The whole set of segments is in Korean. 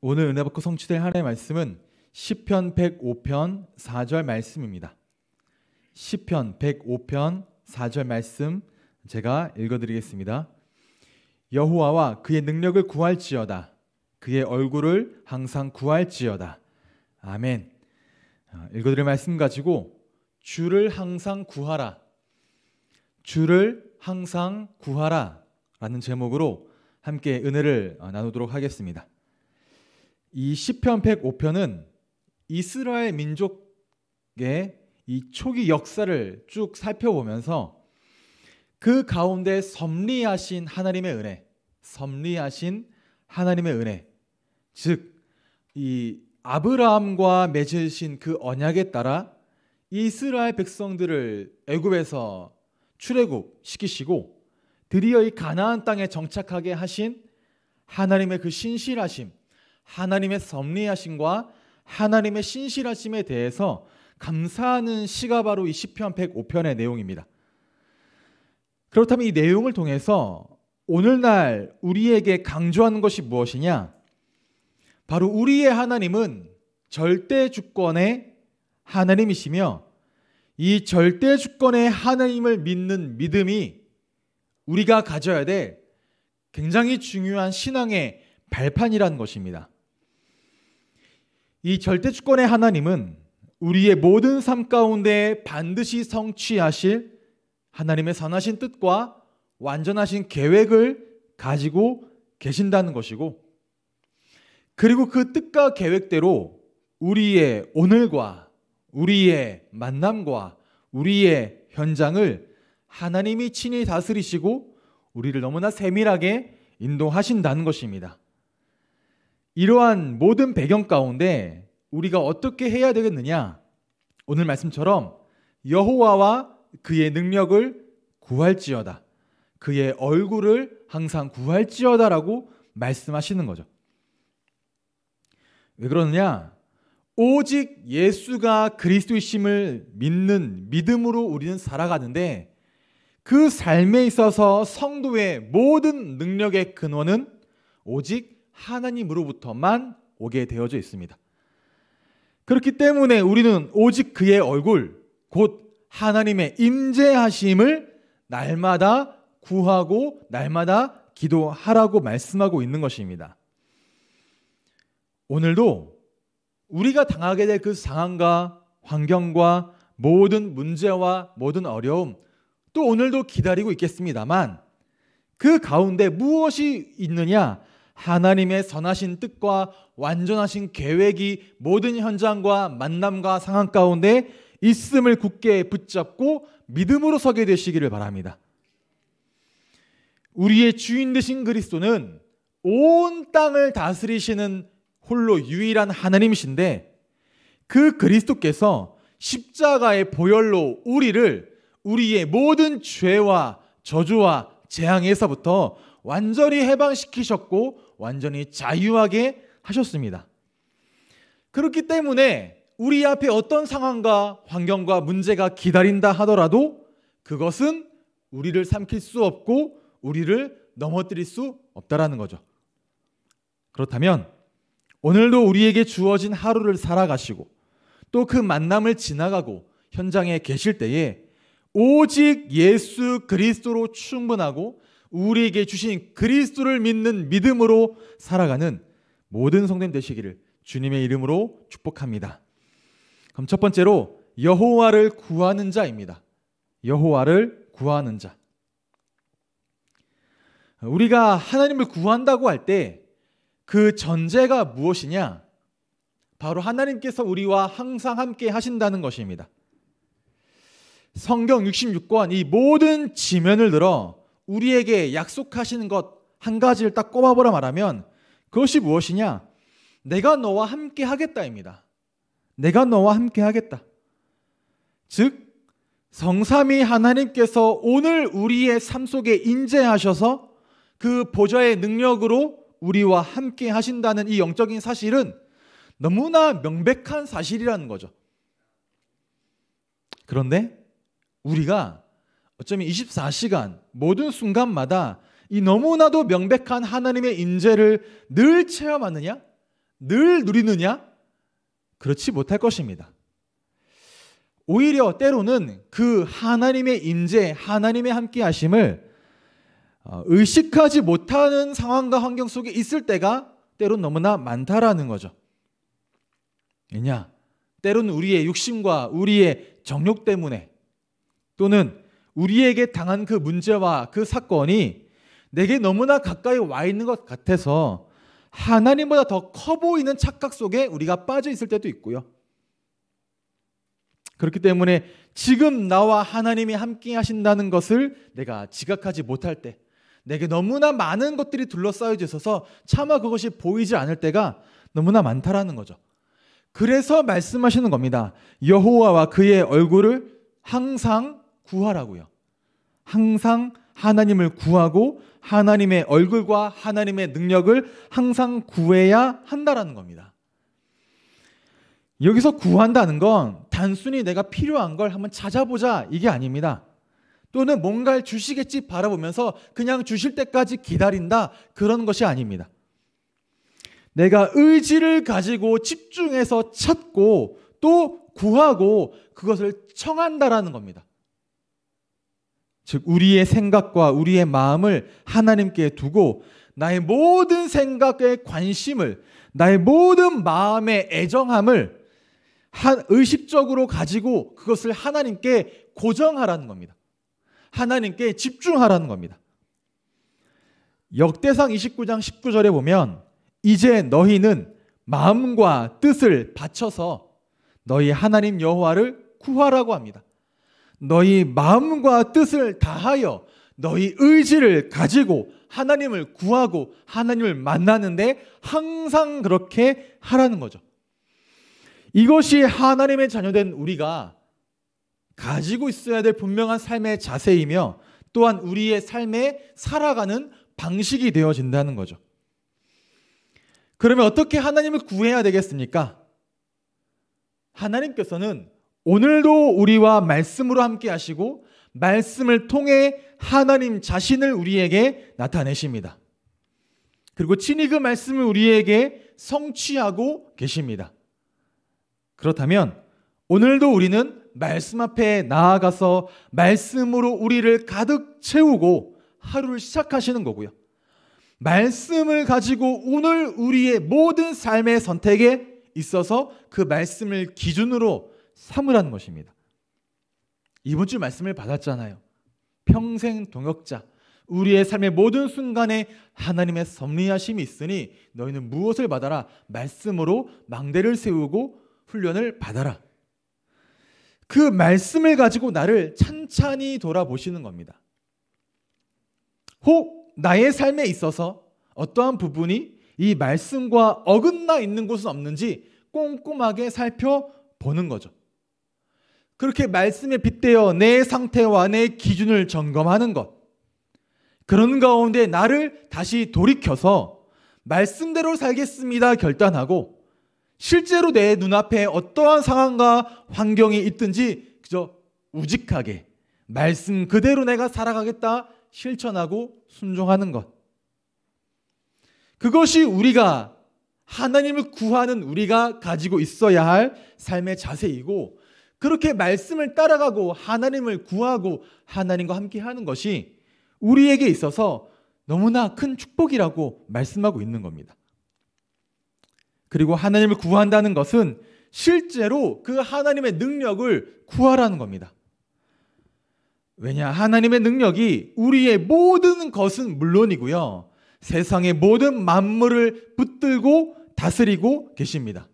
오늘 은혜 받고 성취될 하나님의 말씀은 시편 105편 4절 말씀입니다. 시편 105편 4절 말씀 제가 읽어 드리겠습니다. 여호와와 그의 능력을 구할지어다. 그의 얼굴을 항상 구할지어다. 아멘. 어, 읽어 드릴 말씀 가지고 주를 항상 구하라. 주를 항상 구하라 라는 제목으로 함께 은혜를 어, 나누도록 하겠습니다. 이 시편 105편은 이스라엘 민족의 이 초기 역사를 쭉 살펴보면서 그 가운데 섭리하신 하나님의 은혜, 섭리하신 하나님의 은혜, 즉 이 아브라함과 맺으신 그 언약에 따라 이스라엘 백성들을 애굽에서 출애굽 시키시고 드디어 이 가나안 땅에 정착하게 하신 하나님의 그 신실하심, 하나님의 섭리하심과 하나님의 신실하심에 대해서 감사하는 시가 바로 이 시편 105편의 내용입니다. 그렇다면 이 내용을 통해서 오늘날 우리에게 강조하는 것이 무엇이냐? 바로 우리의 하나님은 절대 주권의 하나님이시며 이 절대 주권의 하나님을 믿는 믿음이 우리가 가져야 될 굉장히 중요한 신앙의 발판이라는 것입니다. 이 절대 주권의 하나님은 우리의 모든 삶 가운데 반드시 성취하실 하나님의 선하신 뜻과 완전하신 계획을 가지고 계신다는 것이고 그리고 그 뜻과 계획대로 우리의 오늘과 우리의 만남과 우리의 현장을 하나님이 친히 다스리시고 우리를 너무나 세밀하게 인도하신다는 것입니다. 이러한 모든 배경 가운데 우리가 어떻게 해야 되겠느냐? 오늘 말씀처럼 여호와와 그의 능력을 구할지어다. 그의 얼굴을 항상 구할지어다라고 말씀하시는 거죠. 왜 그러느냐? 오직 예수가 그리스도이심을 믿는 믿음으로 우리는 살아가는데 그 삶에 있어서 성도의 모든 능력의 근원은 오직 하나님으로부터만 오게 되어져 있습니다. 그렇기 때문에 우리는 오직 그의 얼굴, 곧 하나님의 임재하심을 날마다 구하고 날마다 기도하라고 말씀하고 있는 것입니다. 오늘도 우리가 당하게 될 그 상황과 환경과 모든 문제와 모든 어려움 또 오늘도 기다리고 있겠습니다만 그 가운데 무엇이 있느냐? 하나님의 선하신 뜻과 완전하신 계획이 모든 현장과 만남과 상황 가운데 있음을 굳게 붙잡고 믿음으로 서게 되시기를 바랍니다. 우리의 주인 되신 그리스도는 온 땅을 다스리시는 홀로 유일한 하나님이신데 그 그리스도께서 십자가의 보혈로 우리를 우리의 모든 죄와 저주와 재앙에서부터 완전히 해방시키셨고 완전히 자유하게 하셨습니다. 그렇기 때문에 우리 앞에 어떤 상황과 환경과 문제가 기다린다 하더라도 그것은 우리를 삼킬 수 없고 우리를 넘어뜨릴 수 없다라는 거죠. 그렇다면 오늘도 우리에게 주어진 하루를 살아가시고 또 그 만남을 지나가고 현장에 계실 때에 오직 예수 그리스도로 충분하고 우리에게 주신 그리스도를 믿는 믿음으로 살아가는 모든 성도 되시기를 주님의 이름으로 축복합니다. 그럼 첫 번째로 여호와를 구하는 자입니다. 여호와를 구하는 자. 우리가 하나님을 구한다고 할 때 그 전제가 무엇이냐? 바로 하나님께서 우리와 항상 함께 하신다는 것입니다. 성경 66권 이 모든 지면을 들어 우리에게 약속하시는 것 한 가지를 딱 꼽아보라 말하면 그것이 무엇이냐? 내가 너와 함께 하겠다입니다. 내가 너와 함께 하겠다. 즉, 성삼위 하나님께서 오늘 우리의 삶 속에 인재하셔서 그 보좌의 능력으로 우리와 함께 하신다는 이 영적인 사실은 너무나 명백한 사실이라는 거죠. 그런데 우리가 어쩌면 24시간 모든 순간마다 이 너무나도 명백한 하나님의 인재를늘 체험하느냐? 늘 누리느냐? 그렇지 못할 것입니다. 오히려 때로는 그 하나님의 인재 하나님의 함께 하심을 어, 의식하지 못하는 상황과 환경 속에 있을 때가 때론 너무나 많다라는 거죠. 왜냐? 때론 우리의 육심과 우리의 정욕 때문에 또는 우리에게 당한 그 문제와 그 사건이 내게 너무나 가까이 와 있는 것 같아서 하나님보다 더 커 보이는 착각 속에 우리가 빠져 있을 때도 있고요. 그렇기 때문에 지금 나와 하나님이 함께 하신다는 것을 내가 지각하지 못할 때, 내게 너무나 많은 것들이 둘러싸여져 있어서 차마 그것이 보이지 않을 때가 너무나 많다라는 거죠. 그래서 말씀하시는 겁니다. 여호와와 그의 얼굴을 항상 구하라고요. 항상 하나님을 구하고 하나님의 얼굴과 하나님의 능력을 항상 구해야 한다라는 겁니다. 여기서 구한다는 건 단순히 내가 필요한 걸 한번 찾아보자 이게 아닙니다. 또는 뭔가를 주시겠지 바라보면서 그냥 주실 때까지 기다린다 그런 것이 아닙니다. 내가 의지를 가지고 집중해서 찾고 또 구하고 그것을 청한다라는 겁니다. 즉 우리의 생각과 우리의 마음을 하나님께 두고 나의 모든 생각의 관심을 나의 모든 마음의 애정함을 의식적으로 가지고 그것을 하나님께 고정하라는 겁니다. 하나님께 집중하라는 겁니다. 역대상 29장 19절에 보면 이제 너희는 마음과 뜻을 바쳐서 너희 하나님 여호와를 구하라고 합니다. 너희 마음과 뜻을 다하여 너희 의지를 가지고 하나님을 구하고 하나님을 만나는데 항상 그렇게 하라는 거죠. 이것이 하나님의 자녀된 우리가 가지고 있어야 될 분명한 삶의 자세이며 또한 우리의 삶에 살아가는 방식이 되어진다는 거죠. 그러면 어떻게 하나님을 구해야 되겠습니까? 하나님께서는 오늘도 우리와 말씀으로 함께 하시고 말씀을 통해 하나님 자신을 우리에게 나타내십니다. 그리고 친히 그 말씀을 우리에게 성취하고 계십니다. 그렇다면 오늘도 우리는 말씀 앞에 나아가서 말씀으로 우리를 가득 채우고 하루를 시작하시는 거고요. 말씀을 가지고 오늘 우리의 모든 삶의 선택에 있어서 그 말씀을 기준으로 삼으라는 것입니다. 이번 주 말씀을 받았잖아요. 평생 동역자, 우리의 삶의 모든 순간에 하나님의 섭리하심이 있으니 너희는 무엇을 받아라? 말씀으로 망대를 세우고 훈련을 받아라. 그 말씀을 가지고 나를 찬찬히 돌아보시는 겁니다. 혹 나의 삶에 있어서 어떠한 부분이 이 말씀과 어긋나 있는 곳은 없는지 꼼꼼하게 살펴보는 거죠. 그렇게 말씀에 빗대어 내 상태와 내 기준을 점검하는 것. 그런 가운데 나를 다시 돌이켜서 말씀대로 살겠습니다 결단하고 실제로 내 눈앞에 어떠한 상황과 환경이 있든지 그저 우직하게 말씀 그대로 내가 살아가겠다 실천하고 순종하는 것. 그것이 우리가 하나님을 구하는 우리가 가지고 있어야 할 삶의 자세이고 그렇게 말씀을 따라가고 하나님을 구하고 하나님과 함께 하는 것이 우리에게 있어서 너무나 큰 축복이라고 말씀하고 있는 겁니다. 그리고 하나님을 구한다는 것은 실제로 그 하나님의 능력을 구하라는 겁니다. 왜냐, 하나님의 능력이 우리의 모든 것은 물론이고요. 세상의 모든 만물을 붙들고 다스리고 계십니다.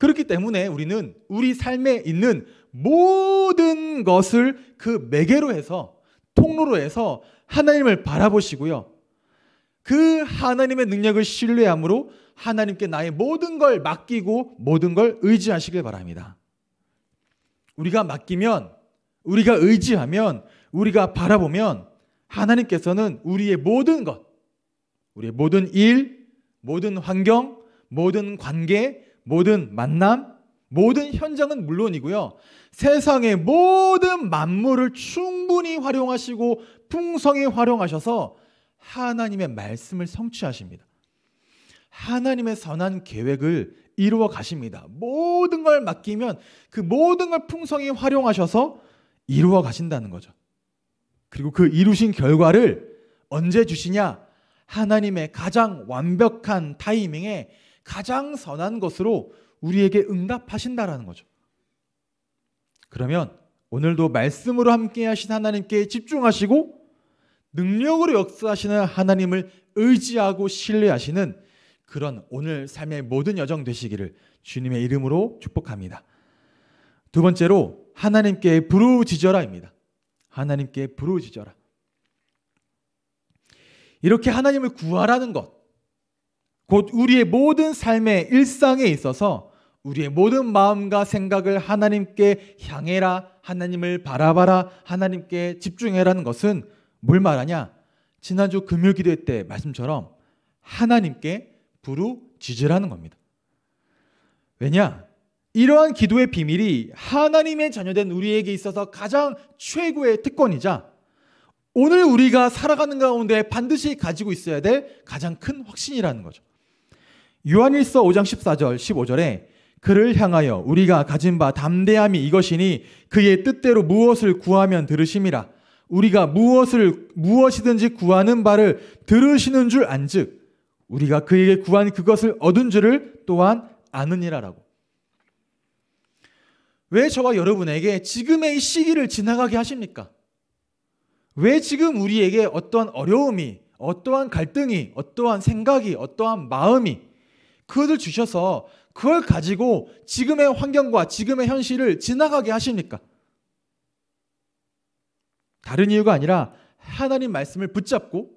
그렇기 때문에 우리는 우리 삶에 있는 모든 것을 그 매개로 해서 통로로 해서 하나님을 바라보시고요. 그 하나님의 능력을 신뢰함으로 하나님께 나의 모든 걸 맡기고 모든 걸 의지하시길 바랍니다. 우리가 맡기면, 우리가 의지하면, 우리가 바라보면 하나님께서는 우리의 모든 것, 우리의 모든 일, 모든 환경, 모든 관계, 모든 만남, 모든 현장은 물론이고요. 세상의 모든 만물을 충분히 활용하시고 풍성히 활용하셔서 하나님의 말씀을 성취하십니다. 하나님의 선한 계획을 이루어 가십니다. 모든 걸 맡기면 그 모든 걸 풍성히 활용하셔서 이루어 가신다는 거죠. 그리고 그 이루신 결과를 언제 주시냐? 하나님의 가장 완벽한 타이밍에 가장 선한 것으로 우리에게 응답하신다라는 거죠. 그러면 오늘도 말씀으로 함께 하신 하나님께 집중하시고 능력으로 역사하시는 하나님을 의지하고 신뢰하시는 그런 오늘 삶의 모든 여정 되시기를 주님의 이름으로 축복합니다. 두 번째로 하나님께 부르짖어라입니다. 하나님께 부르짖어라. 이렇게 하나님을 구하라는 것곧 우리의 모든 삶의 일상에 있어서 우리의 모든 마음과 생각을 하나님께 향해라, 하나님을 바라봐라, 하나님께 집중해라는 것은 뭘 말하냐? 지난주 금요 기도회 때 말씀처럼 하나님께 부르짖으라는 겁니다. 왜냐? 이러한 기도의 비밀이 하나님의 자녀된 우리에게 있어서 가장 최고의 특권이자 오늘 우리가 살아가는 가운데 반드시 가지고 있어야 될 가장 큰 확신이라는 거죠. 요한일서 5장 14절 15절에 그를 향하여 우리가 가진 바 담대함이 이것이니 그의 뜻대로 무엇을 구하면 들으심이라 우리가 무엇을 무엇이든지 구하는 바를 들으시는 줄 안즉 우리가 그에게 구한 그것을 얻은 줄을 또한 아느니라라고. 왜 저와 여러분에게 지금의 시기를 지나가게 하십니까? 왜 지금 우리에게 어떠한 어려움이, 어떠한 갈등이, 어떠한 생각이, 어떠한 마음이 그것을 주셔서 그걸 가지고 지금의 환경과 지금의 현실을 지나가게 하십니까? 다른 이유가 아니라 하나님 말씀을 붙잡고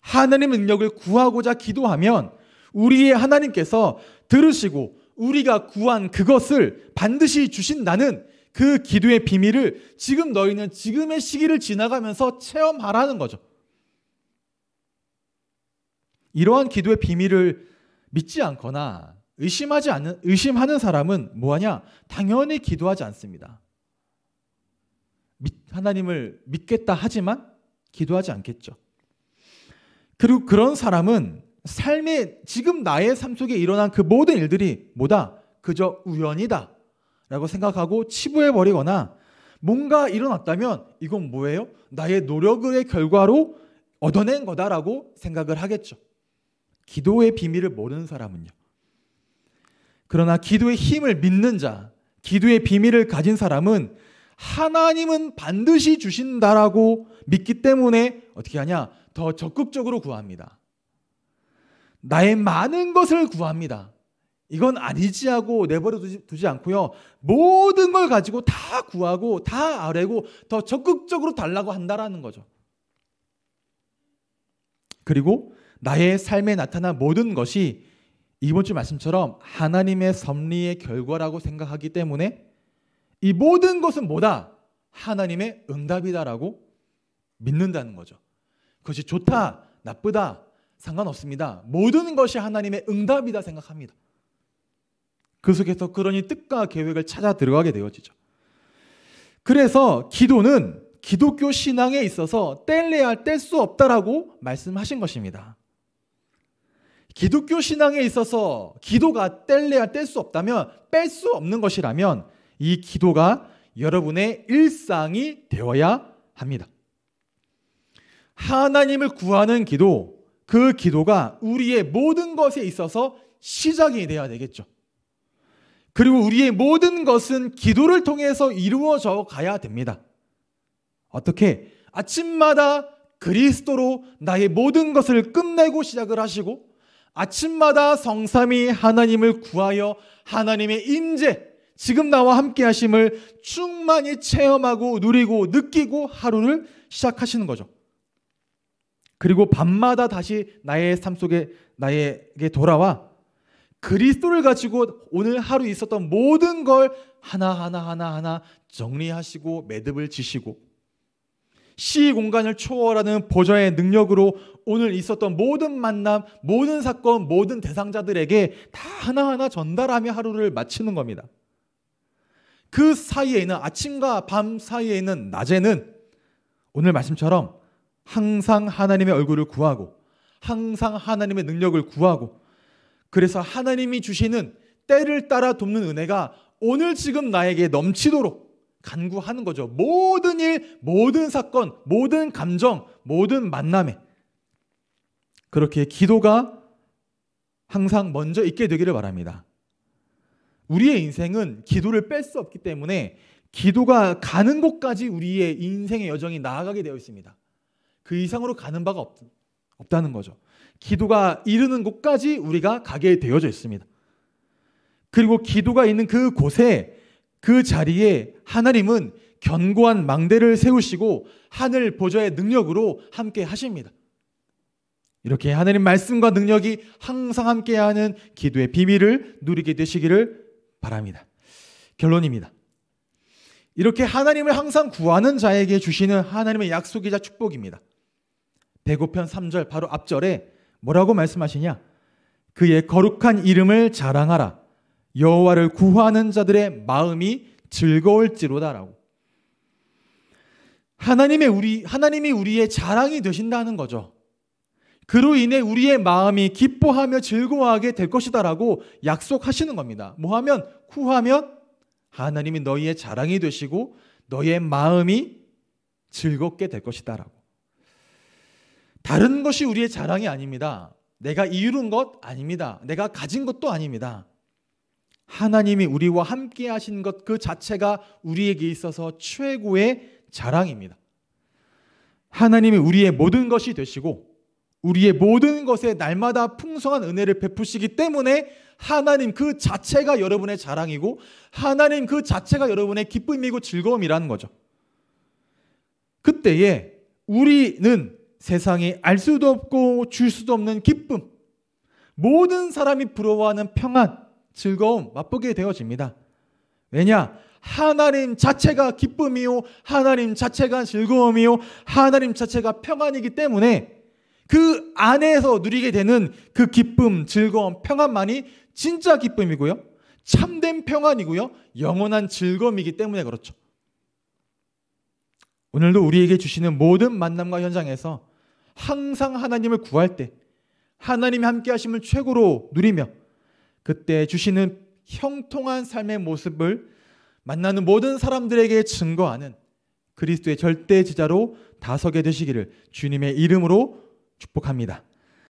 하나님 능력을 구하고자 기도하면 우리의 하나님께서 들으시고 우리가 구한 그것을 반드시 주신다는 그 기도의 비밀을 지금 너희는 지금의 시기를 지나가면서 체험하라는 거죠. 이러한 기도의 비밀을 믿지 않거나 의심하지 않는 의심하는 사람은 뭐하냐? 당연히 기도하지 않습니다. 하나님을 믿겠다 하지만 기도하지 않겠죠. 그리고 그런 사람은 삶의 지금 나의 삶 속에 일어난 그 모든 일들이 뭐다? 그저 우연이다. 라고 생각하고 치부해 버리거나 뭔가 일어났다면 이건 뭐예요? 나의 노력의 결과로 얻어낸 거다라고 생각을 하겠죠. 기도의 비밀을 모르는 사람은요. 그러나 기도의 힘을 믿는 자, 기도의 비밀을 가진 사람은 하나님은 반드시 주신다라고 믿기 때문에 어떻게 하냐? 더 적극적으로 구합니다. 나의 많은 것을 구합니다. 이건 아니지 하고 내버려 두지, 두지 않고요. 모든 걸 가지고 다 구하고 다 아뢰고 더 적극적으로 달라고 한다라는 거죠. 그리고 나의 삶에 나타난 모든 것이 이번 주 말씀처럼 하나님의 섭리의 결과라고 생각하기 때문에 이 모든 것은 뭐다? 하나님의 응답이다라고 믿는다는 거죠. 그것이 좋다, 나쁘다, 상관없습니다. 모든 것이 하나님의 응답이다 생각합니다. 그 속에서 그러니 뜻과 계획을 찾아 들어가게 되어지죠. 그래서 기도는 기독교 신앙에 있어서 뗄래야 뗄 수 없다라고 말씀하신 것입니다. 기독교 신앙에 있어서 기도가 뗄래야 뗄 수 없다면 뺄 수 없는 것이라면 이 기도가 여러분의 일상이 되어야 합니다. 하나님을 구하는 기도, 그 기도가 우리의 모든 것에 있어서 시작이 되어야 되겠죠. 그리고 우리의 모든 것은 기도를 통해서 이루어져 가야 됩니다. 어떻게? 아침마다 그리스도로 나의 모든 것을 끝내고 시작을 하시고 아침마다 성삼이 하나님을 구하여 하나님의 임재 지금 나와 함께 하심을 충만히 체험하고 누리고 느끼고 하루를 시작하시는 거죠. 그리고 밤마다 다시 나의 삶 속에 나에게 돌아와 그리스도를 가지고 오늘 하루 있었던 모든 걸 하나하나 하나하나 정리하시고 매듭을 지시고 시 공간을 초월하는 보좌의 능력으로 오늘 있었던 모든 만남, 모든 사건, 모든 대상자들에게 다 하나하나 전달하며 하루를 마치는 겁니다. 그 사이에 있는 아침과 밤 사이에 있는 낮에는 오늘 말씀처럼 항상 하나님의 얼굴을 구하고 항상 하나님의 능력을 구하고 그래서 하나님이 주시는 때를 따라 돕는 은혜가 오늘 지금 나에게 넘치도록 간구하는 거죠. 모든 일, 모든 사건, 모든 감정, 모든 만남에. 그렇게 기도가 항상 먼저 있게 되기를 바랍니다. 우리의 인생은 기도를 뺄 수 없기 때문에 기도가 가는 곳까지 우리의 인생의 여정이 나아가게 되어 있습니다. 그 이상으로 가는 바가 없, 없다는 거죠. 기도가 이르는 곳까지 우리가 가게 되어져 있습니다. 그리고 기도가 있는 그 곳에 그 자리에 하나님은 견고한 망대를 세우시고 하늘 보좌의 능력으로 함께 하십니다. 이렇게 하나님 말씀과 능력이 항상 함께하는 기도의 비밀을 누리게 되시기를 바랍니다. 결론입니다. 이렇게 하나님을 항상 구하는 자에게 주시는 하나님의 약속이자 축복입니다. 배고편 3절 바로 앞절에 뭐라고 말씀하시냐? 그의 거룩한 이름을 자랑하라. 여호와를 구하는 자들의 마음이 즐거울지로다라고. 하나님의 우리 하나님이 우리의 자랑이 되신다는 거죠. 그로 인해 우리의 마음이 기뻐하며 즐거워하게 될 것이다라고 약속하시는 겁니다. 뭐 하면 구하면 하나님이 너희의 자랑이 되시고 너희의 마음이 즐겁게 될 것이다라고. 다른 것이 우리의 자랑이 아닙니다. 내가 이룬 것 아닙니다. 내가 가진 것도 아닙니다. 하나님이 우리와 함께 하신 것 그 자체가 우리에게 있어서 최고의 자랑입니다. 하나님이 우리의 모든 것이 되시고 우리의 모든 것에 날마다 풍성한 은혜를 베푸시기 때문에 하나님 그 자체가 여러분의 자랑이고 하나님 그 자체가 여러분의 기쁨이고 즐거움이라는 거죠. 그때에 우리는 세상이 알 수도 없고 줄 수도 없는 기쁨, 모든 사람이 부러워하는 평안, 즐거움 맛보게 되어집니다. 왜냐? 하나님 자체가 기쁨이요. 하나님 자체가 즐거움이요. 하나님 자체가 평안이기 때문에 그 안에서 누리게 되는 그 기쁨, 즐거움, 평안만이 진짜 기쁨이고요. 참된 평안이고요. 영원한 즐거움이기 때문에 그렇죠. 오늘도 우리에게 주시는 모든 만남과 현장에서 항상 하나님을 구할 때 하나님이 함께 하심을 최고로 누리며 그때 주시는 형통한 삶의 모습을 만나는 모든 사람들에게 증거하는 그리스도의 절대 지자로 다서게 되시기를 주님의 이름으로 축복합니다.